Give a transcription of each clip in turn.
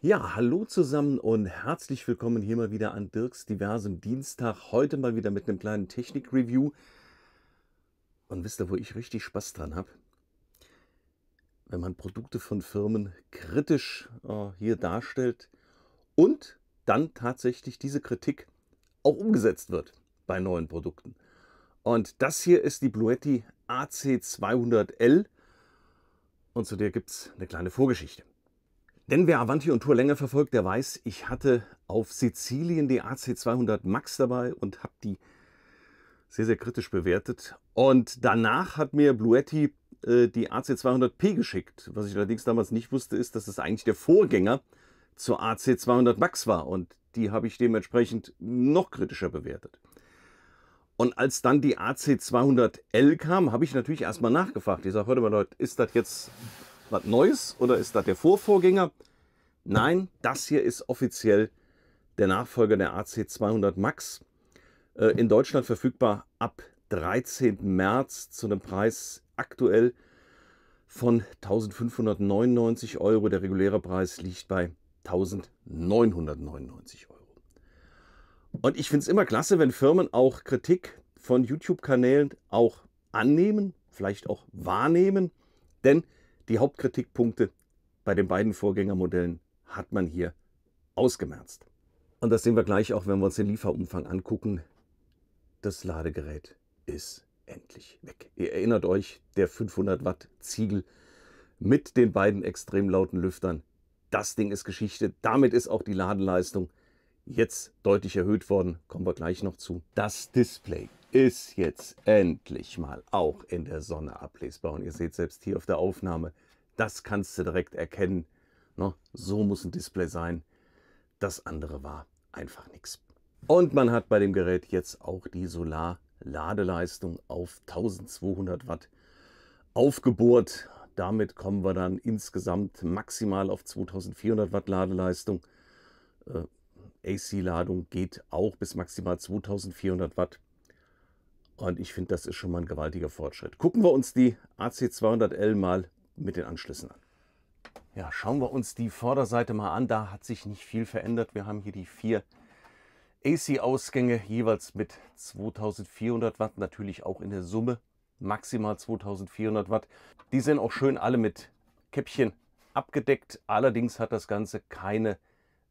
Ja, hallo zusammen und herzlich willkommen hier mal wieder an Dirks diversem Dienstag. Heute mal wieder mit einem kleinen Technik-Review. Und wisst ihr, wo ich richtig Spaß dran habe? Wenn man Produkte von Firmen kritisch äh, hier darstellt und dann tatsächlich diese Kritik auch umgesetzt wird bei neuen Produkten. Und das hier ist die Bluetti AC200L und zu der gibt es eine kleine Vorgeschichte. Denn wer Avanti und Tour länger verfolgt, der weiß, ich hatte auf Sizilien die AC200 Max dabei und habe die sehr, sehr kritisch bewertet. Und danach hat mir Bluetti äh, die AC200P geschickt. Was ich allerdings damals nicht wusste, ist, dass es eigentlich der Vorgänger zur AC200 Max war. Und die habe ich dementsprechend noch kritischer bewertet. Und als dann die AC200L kam, habe ich natürlich erstmal nachgefragt. Ich sage, hört mal Leute, ist das jetzt was Neues oder ist das der Vorvorgänger? Nein, das hier ist offiziell der Nachfolger der AC 200 Max. Äh, in Deutschland verfügbar ab 13. März zu einem Preis aktuell von 1599 Euro. Der reguläre Preis liegt bei 1999 Euro. Und ich finde es immer klasse, wenn Firmen auch Kritik von YouTube-Kanälen auch annehmen, vielleicht auch wahrnehmen, denn die Hauptkritikpunkte bei den beiden Vorgängermodellen hat man hier ausgemerzt. Und das sehen wir gleich auch, wenn wir uns den Lieferumfang angucken. Das Ladegerät ist endlich weg. Ihr erinnert euch, der 500 Watt Ziegel mit den beiden extrem lauten Lüftern. Das Ding ist Geschichte. Damit ist auch die Ladeleistung jetzt deutlich erhöht worden. Kommen wir gleich noch zu. Das Display ist jetzt endlich mal auch in der Sonne ablesbar. Und ihr seht selbst hier auf der Aufnahme, das kannst du direkt erkennen. No, ne? so muss ein Display sein. Das andere war einfach nichts. Und man hat bei dem Gerät jetzt auch die Solar-Ladeleistung auf 1200 Watt aufgebohrt. Damit kommen wir dann insgesamt maximal auf 2400 Watt Ladeleistung. Äh, AC-Ladung geht auch bis maximal 2400 Watt. Und ich finde, das ist schon mal ein gewaltiger Fortschritt. Gucken wir uns die AC200L mal mit den Anschlüssen an. Ja, schauen wir uns die Vorderseite mal an. Da hat sich nicht viel verändert. Wir haben hier die vier AC-Ausgänge, jeweils mit 2400 Watt, natürlich auch in der Summe maximal 2400 Watt. Die sind auch schön alle mit Käppchen abgedeckt. Allerdings hat das Ganze keine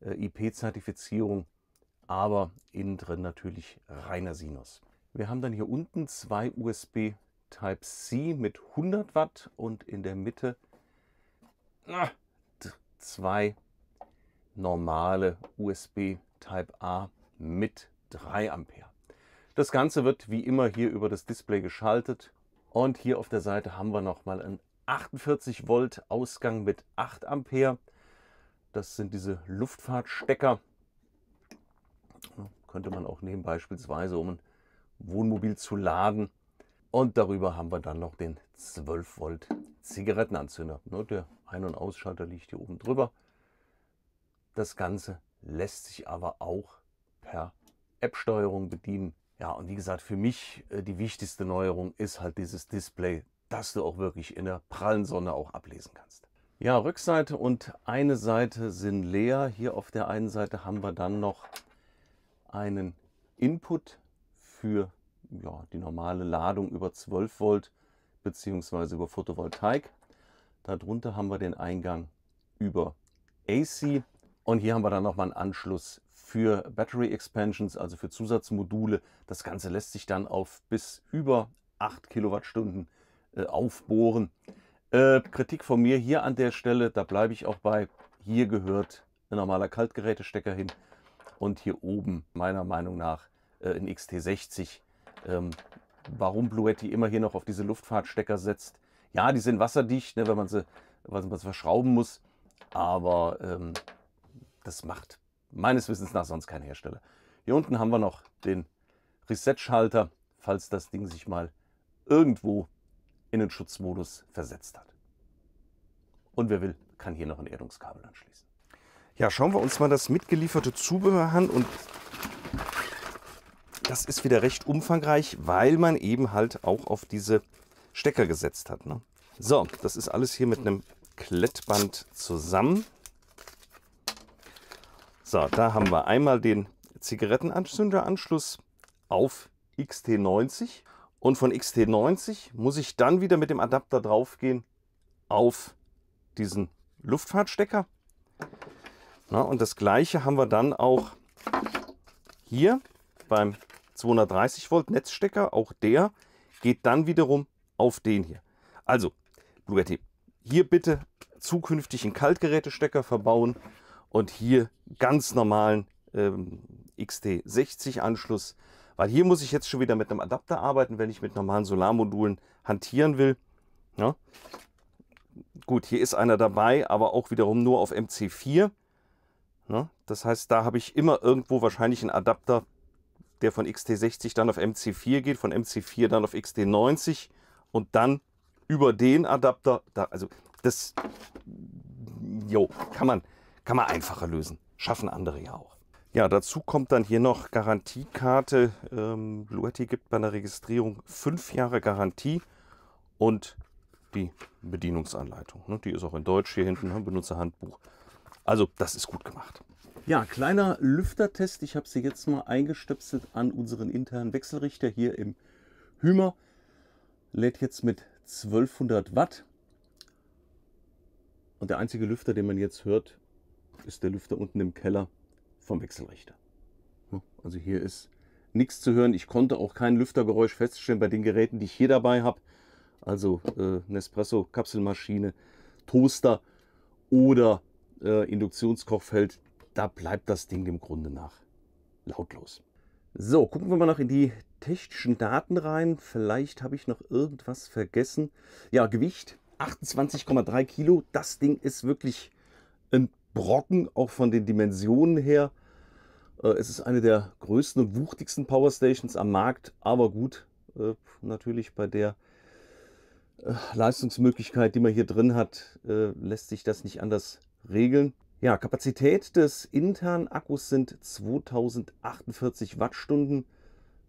äh, IP-Zertifizierung, aber innen drin natürlich reiner Sinus. Wir haben dann hier unten zwei USB Type-C mit 100 Watt und in der Mitte ah, zwei normale USB Type-A mit 3 Ampere. Das Ganze wird wie immer hier über das Display geschaltet und hier auf der Seite haben wir nochmal einen 48 Volt Ausgang mit 8 Ampere. Das sind diese Luftfahrtstecker. Könnte man auch nehmen beispielsweise, um einen Wohnmobil zu laden. Und darüber haben wir dann noch den 12 Volt Zigarettenanzünder. Der Ein- und Ausschalter liegt hier oben drüber. Das Ganze lässt sich aber auch per App-Steuerung bedienen. Ja, und wie gesagt, für mich äh, die wichtigste Neuerung ist halt dieses Display, dass du auch wirklich in der prallen Sonne auch ablesen kannst. Ja, Rückseite und eine Seite sind leer. Hier auf der einen Seite haben wir dann noch einen Input für ja, die normale Ladung über 12 Volt bzw. über Photovoltaik. Darunter haben wir den Eingang über AC und hier haben wir dann nochmal einen Anschluss für Battery Expansions, also für Zusatzmodule. Das Ganze lässt sich dann auf bis über 8 Kilowattstunden äh, aufbohren. Äh, Kritik von mir hier an der Stelle, da bleibe ich auch bei. Hier gehört ein normaler Kaltgerätestecker hin und hier oben meiner Meinung nach äh, in XT60. Ähm, warum Bluetti immer hier noch auf diese Luftfahrtstecker setzt. Ja, die sind wasserdicht, ne, wenn man sie, wenn man verschrauben muss, aber ähm, das macht meines Wissens nach sonst kein Hersteller. Hier unten haben wir noch den Reset-Schalter, falls das Ding sich mal irgendwo in den Schutzmodus versetzt hat. Und wer will, kann hier noch ein Erdungskabel anschließen. Ja, schauen wir uns mal das mitgelieferte Zubehör an und das ist wieder recht umfangreich, weil man eben halt auch auf diese Stecker gesetzt hat. Ne? So, das ist alles hier mit einem Klettband zusammen. So, da haben wir einmal den Zigarettenanzünderanschluss auf XT90 und von XT90 muss ich dann wieder mit dem Adapter draufgehen auf diesen Luftfahrtstecker. Na, und das gleiche haben wir dann auch hier beim 230 Volt Netzstecker, auch der geht dann wiederum auf den hier. Also, guter hier bitte zukünftig einen Kaltgerätestecker verbauen und hier ganz normalen ähm, XT60 Anschluss, weil hier muss ich jetzt schon wieder mit einem Adapter arbeiten, wenn ich mit normalen Solarmodulen hantieren will. Ja. Ne? Gut, hier ist einer dabei, aber auch wiederum nur auf MC4. Ja. Ne? Das heißt, da habe ich immer irgendwo wahrscheinlich einen Adapter der von XT60 dann auf MC4 geht, von MC4 dann auf XT90 und dann über den Adapter, da, also das, jo, kann man, kann man einfacher lösen. Schaffen andere ja auch. Ja, dazu kommt dann hier noch Garantiekarte. Ähm, Bluetti gibt bei der Registrierung fünf Jahre Garantie und die Bedienungsanleitung. Ne? Die ist auch in Deutsch hier hinten, ne? Benutzerhandbuch. Also das ist gut gemacht. Ja, kleiner Lüftertest. Ich habe sie jetzt mal eingestöpselt an unseren internen Wechselrichter hier im Hümer. Lädt jetzt mit 1200 Watt. Und der einzige Lüfter, den man jetzt hört, ist der Lüfter unten im Keller vom Wechselrichter. Also hier ist nichts zu hören. Ich konnte auch kein Lüftergeräusch feststellen bei den Geräten, die ich hier dabei habe. Also äh, Nespresso-Kapselmaschine, Toaster oder äh, Induktionskochfeld da bleibt das Ding dem Grunde nach lautlos. So, gucken wir mal noch in die technischen Daten rein. Vielleicht habe ich noch irgendwas vergessen. Ja, Gewicht 28,3 Kilo. Das Ding ist wirklich ein Brocken, auch von den Dimensionen her. Äh, es ist eine der größten und wuchtigsten Powerstations am Markt, aber gut, äh, natürlich bei der äh, Leistungsmöglichkeit, die man hier drin hat, lässt sich das nicht anders regeln. Ja, Kapazität des internen Akkus sind 2048 Wattstunden.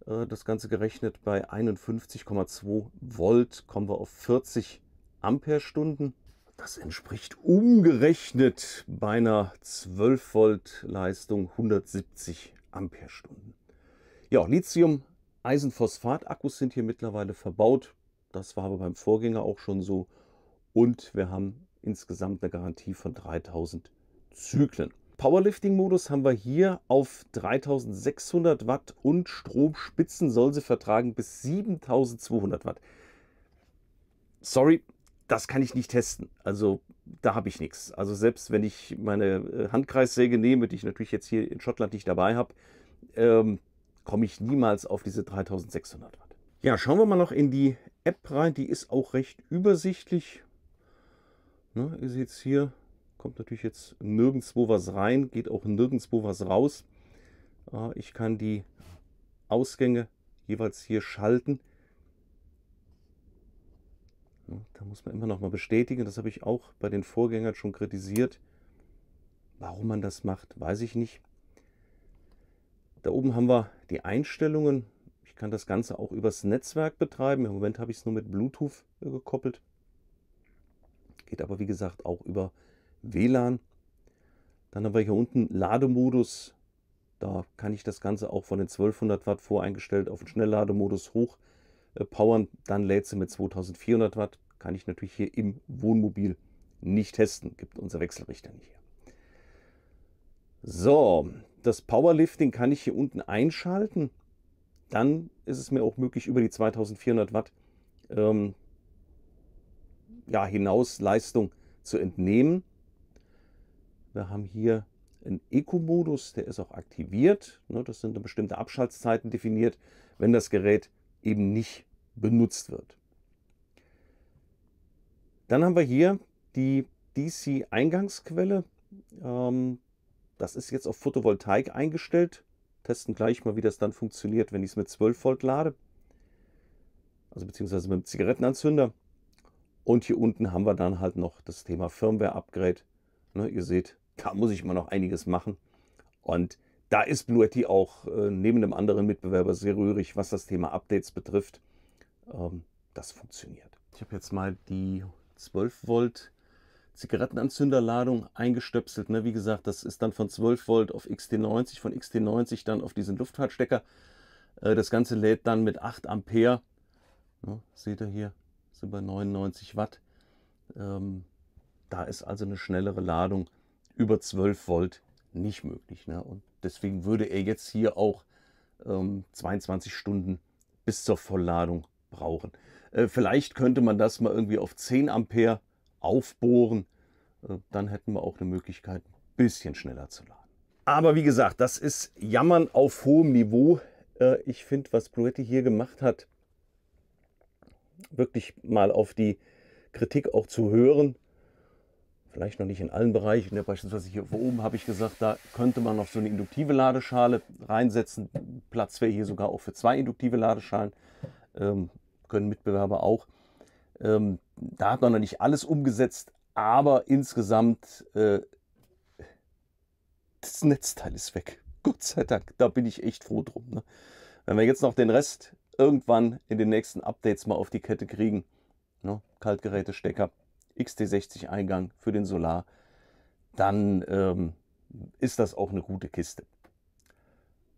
Äh, das Ganze gerechnet bei 51,2 Volt kommen wir auf 40 Amperestunden. Das entspricht umgerechnet bei einer 12 Volt Leistung 170 Amperestunden. Ja, Lithium-Eisenphosphat-Akkus sind hier mittlerweile verbaut. Das war aber beim Vorgänger auch schon so. Und wir haben insgesamt eine Garantie von 3000 Euro. Zyklen. Powerlifting-Modus haben wir hier auf 3600 Watt und Stromspitzen soll sie vertragen bis 7200 Watt. Sorry, das kann ich nicht testen. Also da habe ich nichts. Also selbst wenn ich meine äh, Handkreissäge nehme, die ich natürlich jetzt hier in Schottland nicht dabei habe, ähm, komme ich niemals auf diese 3600 Watt. Ja, schauen wir mal noch in die App rein. Die ist auch recht übersichtlich. Ne, seht es hier kommt natürlich jetzt nirgendwo was rein, geht auch nirgendwo was raus. Ah, ich kann die Ausgänge jeweils hier schalten. Da muss man immer noch mal bestätigen, das habe ich auch bei den Vorgängern schon kritisiert. Warum man das macht, weiß ich nicht. Da oben haben wir die Einstellungen. Ich kann das Ganze auch übers Netzwerk betreiben. Im Moment habe ich es nur mit Bluetooth äh, gekoppelt. Geht aber wie gesagt auch über WLAN. Dann haben wir hier unten Lademodus. Da kann ich das Ganze auch von den 1200 Watt voreingestellt auf den Schnelllademodus hoch äh, powern. Dann lädt sie mit 2400 Watt. Kann ich natürlich hier im Wohnmobil nicht testen. Gibt unser Wechselrichter nicht her. So, das Powerlifting kann ich hier unten einschalten. Dann ist es mir auch möglich, über die 2400 Watt ähm, ja, hinaus Leistung zu entnehmen. Wir haben hier einen Eco-Modus, der ist auch aktiviert. Ne? Das sind bestimmte Abschaltzeiten definiert, wenn das Gerät eben nicht benutzt wird. Dann haben wir hier die DC-Eingangsquelle. Ähm, das ist jetzt auf Photovoltaik eingestellt. Testen gleich mal, wie das dann funktioniert, wenn ich es mit 12 Volt lade. Also beziehungsweise mit dem Zigarettenanzünder. Und hier unten haben wir dann halt noch das Thema Firmware-Upgrade. Ne, ihr seht, da muss ich mal noch einiges machen. Und da ist Bluetti auch äh, neben dem anderen Mitbewerber sehr rührig, was das Thema Updates betrifft. Ähm, das funktioniert. Ich habe jetzt mal die 12 Volt Zigarettenanzünderladung eingestöpselt. Ne? Wie gesagt, das ist dann von 12 Volt auf XT90, von XT90 dann auf diesen Luftfahrtstecker. Äh, das Ganze lädt dann mit 8 Ampere. Ne? Seht ihr hier, sind bei 99 Watt. Ähm, da ist also eine schnellere Ladung über 12 Volt nicht möglich. Ne? Und deswegen würde er jetzt hier auch ähm, 22 Stunden bis zur Vollladung brauchen. Äh, vielleicht könnte man das mal irgendwie auf 10 Ampere aufbohren. Äh, dann hätten wir auch eine Möglichkeit, ein bisschen schneller zu laden. Aber wie gesagt, das ist Jammern auf hohem Niveau. Äh, ich finde, was Bluetti hier gemacht hat, wirklich mal auf die Kritik auch zu hören vielleicht noch nicht in allen Bereichen. Ja, ne? beispielsweise hier vor oben habe ich gesagt, da könnte man noch so eine induktive Ladeschale reinsetzen. Platz wäre hier sogar auch für zwei induktive Ladeschalen. Ähm, können Mitbewerber auch. Ähm, da hat man noch nicht alles umgesetzt, aber insgesamt äh, das Netzteil ist weg. Gott sei Dank, da bin ich echt froh drum. Ne? Wenn wir jetzt noch den Rest irgendwann in den nächsten Updates mal auf die Kette kriegen, ne? Stecker, XT60-Eingang für den Solar, dann ähm, ist das auch eine gute Kiste.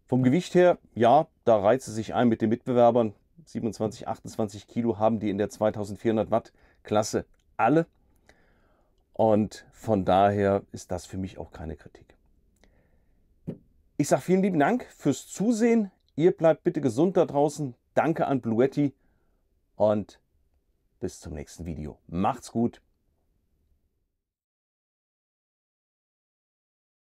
Vom Gewicht her, ja, da reizt es sich ein mit den Mitbewerbern. 27, 28 Kilo haben die in der 2400 Watt Klasse alle. Und von daher ist das für mich auch keine Kritik. Ich sage vielen lieben Dank fürs Zusehen. Ihr bleibt bitte gesund da draußen. Danke an Bluetti und bis zum nächsten Video. Macht's gut.